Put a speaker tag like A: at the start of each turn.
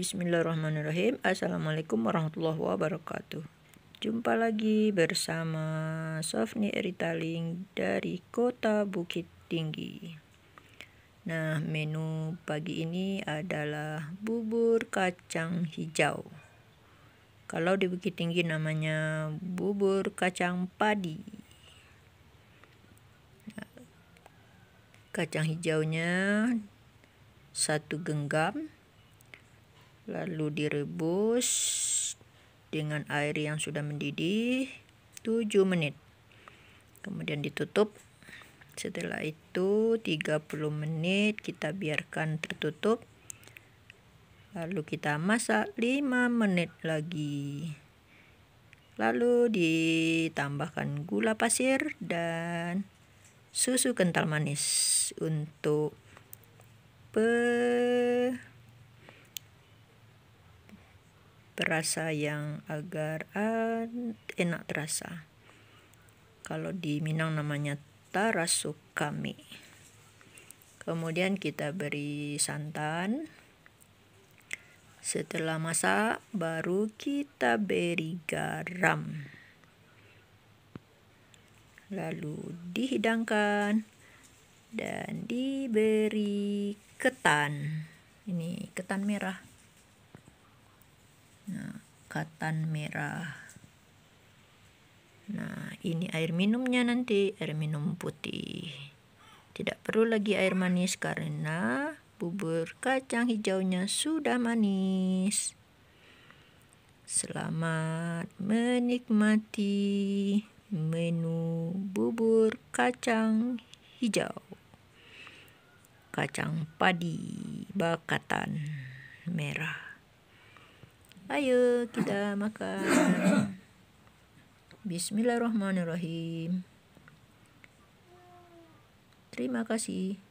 A: Bismillahirrahmanirrahim. Assalamualaikum warahmatullahi wabarakatuh. Jumpa lagi bersama Sofni Eritaling dari Kota Bukit Tinggi. Nah, menu pagi ini adalah bubur kacang hijau. Kalau di Bukit Tinggi namanya bubur kacang padi. kacang hijaunya satu genggam lalu direbus dengan air yang sudah mendidih 7 menit kemudian ditutup setelah itu 30 menit kita biarkan tertutup lalu kita masak 5 menit lagi lalu ditambahkan gula pasir dan susu kental manis untuk rasa yang agar uh, enak terasa kalau di Minang namanya tarasuk kami kemudian kita beri santan setelah masak baru kita beri garam lalu dihidangkan dan diberi ketan ini ketan merah ikatan merah nah ini air minumnya nanti air minum putih tidak perlu lagi air manis karena bubur kacang hijaunya sudah manis Selamat menikmati menu bubur kacang hijau. Kacang padi bakatan merah. Ayo kita makan. Bismillahirrahmanirrahim. Terima kasih.